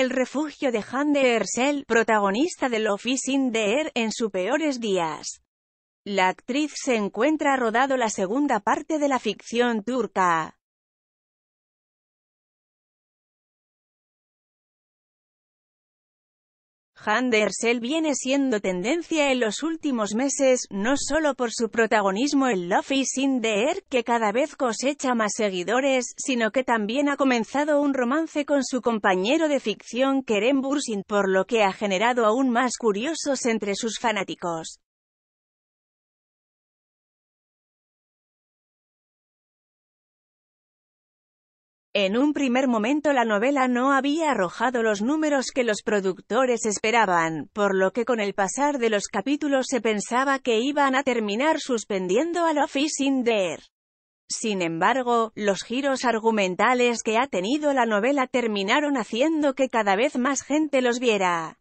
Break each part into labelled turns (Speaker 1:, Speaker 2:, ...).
Speaker 1: El refugio de de Ersel, protagonista de Love is in the Air, en sus peores
Speaker 2: días. La actriz se encuentra rodado la segunda parte de la ficción turca. Van der viene siendo tendencia en los
Speaker 1: últimos meses, no solo por su protagonismo en Love is in the Air, que cada vez cosecha más seguidores, sino que también ha comenzado un romance con su compañero de ficción
Speaker 2: Kerem Bursin, por lo que ha generado aún más curiosos entre sus fanáticos. En un primer momento la novela no había arrojado
Speaker 1: los números que los productores esperaban, por lo que con el pasar de los capítulos se pensaba que iban a terminar suspendiendo a is in Sin embargo, los giros argumentales que ha tenido la novela terminaron haciendo que cada
Speaker 2: vez más gente los viera.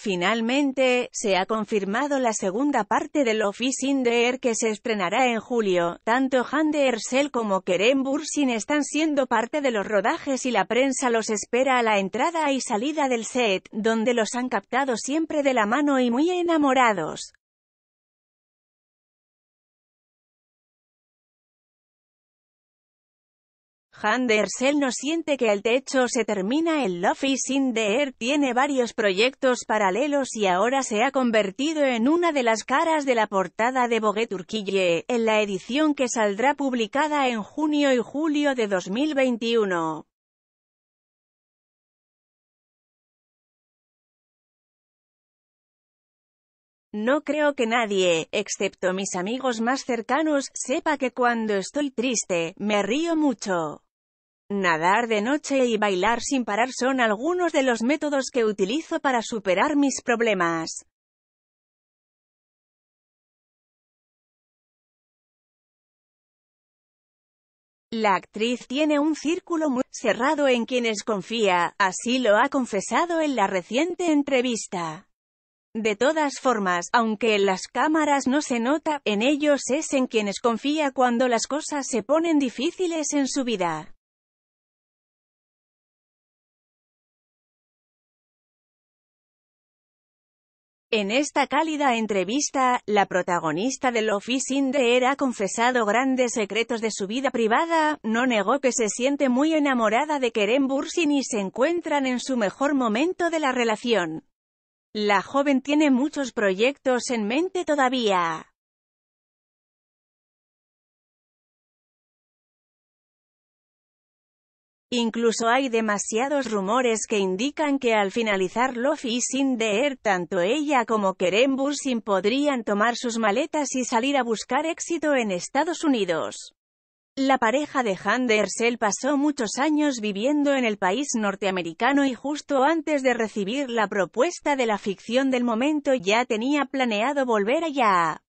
Speaker 2: Finalmente, se ha confirmado
Speaker 1: la segunda parte de Office is in the Air que se estrenará en julio. Tanto de Ersel como Kerem Bursin están siendo parte de los rodajes y la prensa los espera a la
Speaker 2: entrada y salida del set, donde los han captado siempre de la mano y muy enamorados. Han no siente que el techo se termina
Speaker 1: en Love is the Air tiene varios proyectos paralelos y ahora se ha convertido en una de las caras de la portada de Vogue Turquille, en la edición que saldrá
Speaker 2: publicada en junio y julio de 2021. No creo que nadie, excepto mis amigos más cercanos, sepa que cuando estoy
Speaker 1: triste, me río mucho. Nadar de noche y bailar sin parar son
Speaker 2: algunos de los métodos que utilizo para superar mis problemas. La actriz tiene un círculo muy cerrado en quienes confía,
Speaker 1: así lo ha confesado en la reciente entrevista. De todas formas, aunque en las cámaras no se nota, en ellos es en quienes confía cuando las cosas
Speaker 2: se ponen difíciles en su vida. En esta cálida
Speaker 1: entrevista, la protagonista del Office in ha confesado grandes secretos de su vida privada, no negó que se siente muy enamorada de Keren Bursin y se encuentran en su mejor momento de la relación. La joven tiene muchos proyectos
Speaker 2: en mente todavía. Incluso hay demasiados rumores
Speaker 1: que indican que al finalizar Luffy sin Deer, tanto ella como Kerem Bursin podrían tomar sus maletas y salir a buscar éxito en Estados Unidos. La pareja de Ersel pasó muchos años viviendo en el país norteamericano y justo antes de recibir la propuesta de la ficción del momento ya tenía
Speaker 2: planeado volver allá.